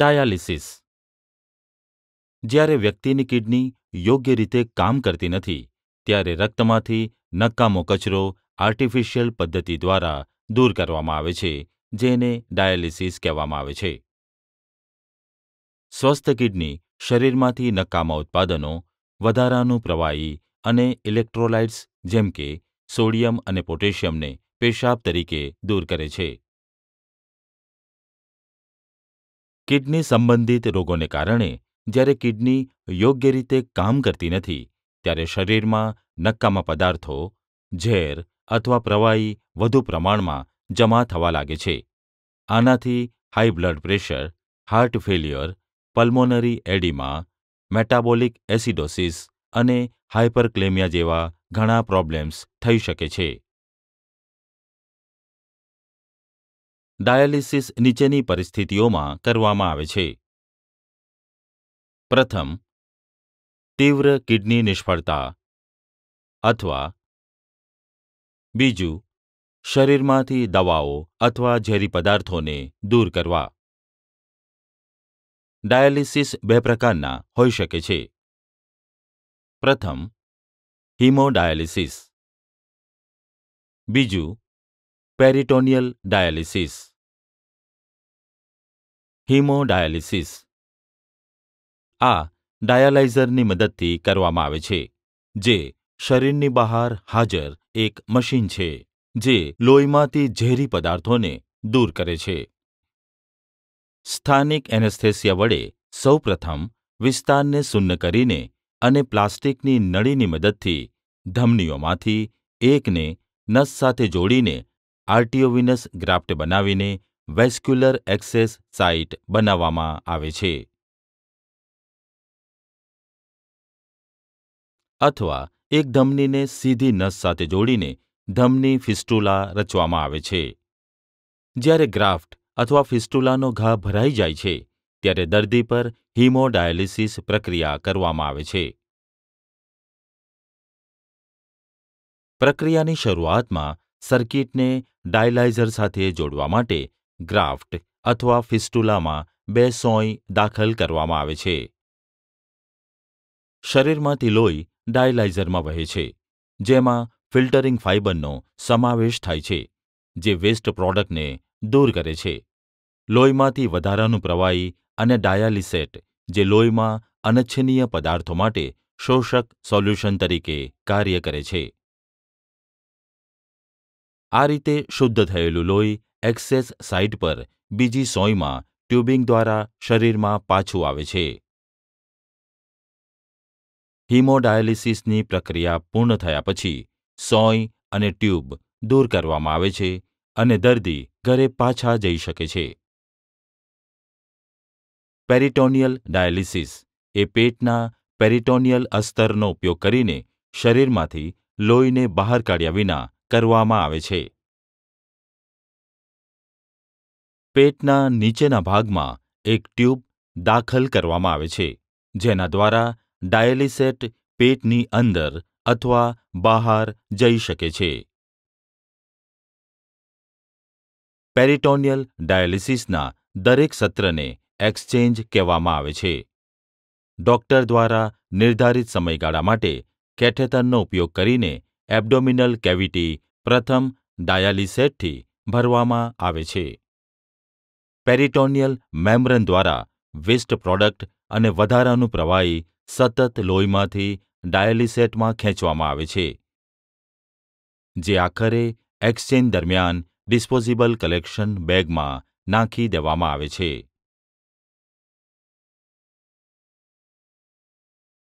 Dialysis જ્યારે વ્યક્તિની kidney યોગ્ય રીતે કામ કરતી નથી ત્યારે રક્તમાંથી નકામો કચરો આર્ટિફિશિયલ પદ્ધતિ દ્વારા દૂર કરવામાં આવે છે જેને ડાયાલિસિસ કહેવામાં આવે છે સ્વસ્થ કિડની શરીરમાંથી નકામા ઉત્પાદનો વધારાનું પ્રવાહી અને ઇલેક્ટ્રોલાઇટ્સ જેમ કે સોડિયમ અને પોટેશિયમને પેશાબ તરીકે દૂર કરે છે કિડની સંબંધિત રોગોને કારણે જ્યારે કિડની યોગ્ય રીતે કામ કરતી નથી ત્યારે શરીરમાં નકામા પદાર્થો ઝેર અથવા પ્રવાહી વધુ પ્રમાણમાં જમા થવા લાગે છે આનાથી high blood pressure heart failure pulmonary oedema metabolic acidosis અને હાયપરક્લેમિયા જેવા ઘણા પ્રોબ્લેમ્સ થઈ શકે છે ડાયાલિસિસ નીચેની પરિસ્થિતિઓમાં કરવામાં આવે છે પ્રથમ તીવ્ર કિડની નિષ્ફળતા અથવા બીજું શરીરમાંથી દવાઓ અથવા ઝેરી પદાર્થોને દૂર કરવા ડાયાલિસિસ બે પ્રકારના હોઈ શકે છે પ્રથમ હિમોડાયાલિસિસ બીજું પેરિટોનિયલ ડાયાલિસિસ હિમોડાયાલિસિસ આ ડાયાલાઇઝરની મદદથી કરવામાં આવે છે જે શરીરની બહાર હાજર એક મશીન છે જે લોહીમાંથી ઝેરી પદાર્થોને દૂર કરે છે સ્થાનિક એનેસ્થેસિયા વડે સૌપ્રથમ વિસ્તારને સુન્ન કરીને અને પ્લાસ્ટિકની નળીની મદદથી ધમનીઓમાંથી એકને નસ સાથે જોડીને આર્ટીઓવિનસ ગ્રાફ્ટ બનાવીને વેસ્ક્યુલર એક્સેસ સાઇટ બનાવવામાં આવે છે અથવા એક ધમનીને સીધી નસ સાથે જોડીને ધમની ફિસ્ટુલા રચવામાં આવે છે જ્યારે ગ્રાફ્ટ અથવા ફિસ્ટુલાનો ઘા ભરાઈ જાય છે ત્યારે દર્દી પર હિમોડાયાલિસિસ પ્રક્રિયા કરવામાં આવે છે પ્રક્રિયાની શરૂઆતમાં સર્કિટને ડાયલાઇઝર સાથે જોડવા માટે ગ્રાફ્ટ અથવા ફિસ્ટુલામાં બે સોય દાખલ કરવામાં આવે છે. શરીરમાંથી લોહી ડાયલાઇઝરમાં વહે છે, જેમાં ફિલ્ટરિંગ ફાઇબરનો સમાવેશ થાય છે, જે વેસ્ટ પ્રોડક્ટને દૂર કરે છે. લોહીમાંથી વધારાનું પ્રવાહી અને ડાયાલિસેટ, જે લોહીમાં અનિચ્છનીય પદાર્થો માટે શોષક સોલ્યુશન તરીકે કાર્ય કરે છે. આ રીતે શુદ્ધ થયેલું લોહી એક્સેસ સાઇટ પર બીજી સોયમાં ટ્યુબિંગ દ્વારા શરીરમાં પાછું આવે છે હિમોડાયાલિસિસની પ્રક્રિયા પૂર્ણ થયા પછી સોય અને ટ્યુબ દૂર કરવામાં આવે છે અને દર્દી ઘરે પાછા જઈ શકે છે પેરિટોનિયલ ડાયાલિસિસ એ પેટના પેરિટોનિયલ અસ્તરનો ઉપયોગ કરીને શરીરમાંથી લોહીને બહાર કાઢ્યા વિના કરવામાં આવે છે પેટના નીચેના ભાગમાં એક ટ્યુબ દાખલ કરવામાં આવે છે જેના દ્વારા ડાયાલિસેટ પેટની અંદર અથવા બહાર જઈ શકે છે પેરિટોનિયલ ડાયાલિસિસના દરેક સત્રને એક્સચેન્જ કહેવામાં આવે છે ડોક્ટર દ્વારા નિર્ધારિત સમયગાળા માટે કેથેથનનો ઉપયોગ કરીને એબ્ડોમિનલ કેવિટી પ્રથમ ડાયાલિસેટથી ભરવામાં આવે છે પેરિટોનિયલ મેમ્બ્રેન દ્વારા વેસ્ટ પ્રોડક્ટ અને વધારાનું પ્રવાહી સતત લોહીમાંથી ડાયાલિસેટમાં ખેંચવામાં આવે છે જે આખરે એક્સચેન્જ દરમિયાન ડિસ્પોઝિબલ કલેક્શન બેગમાં નાખી દેવામાં આવે છે